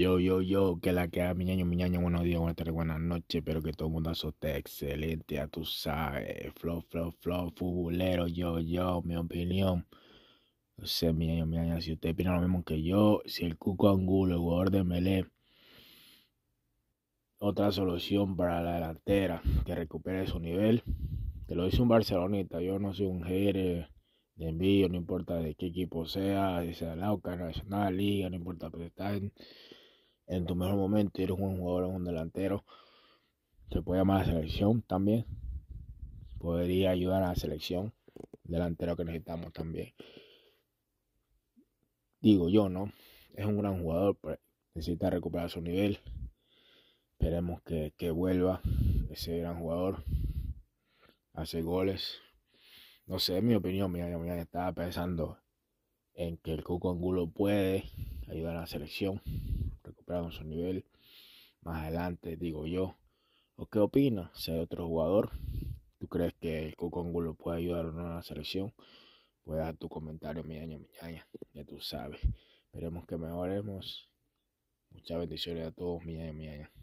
Yo, yo, yo, que la que mi ñaño, mi ñaño, buenos días, buenas tardes, buenas noches, pero que todo el mundo azote excelente, ya tú sabes, flow, flow, flow, futbolero, yo, yo, mi opinión. No sé, mi ñaño, mi si usted opina lo mismo que yo, si el Cuco Angulo, el jugador de otra solución para la delantera, que recupere su nivel, que lo dice un Barcelonita, yo no soy un jefe de envío, no importa de qué equipo sea, sea la Nacional, Liga, no importa, pero está en en tu mejor momento, eres un jugador, un delantero, se puede llamar a la selección también, podría ayudar a la selección, delantero que necesitamos también. Digo yo, ¿no? Es un gran jugador, necesita recuperar su nivel. Esperemos que, vuelva ese gran jugador, hace goles. No sé, es mi opinión, mira, yo estaba pensando en que el Cuco Angulo puede ayudar a la selección en su nivel más adelante, digo yo. ¿O qué opina sea otro jugador, ¿tú crees que el lo puede ayudar a la selección? Puedes tu comentario, mi año, mi ya tú sabes. Esperemos que mejoremos. Muchas bendiciones a todos, mi año, mi año.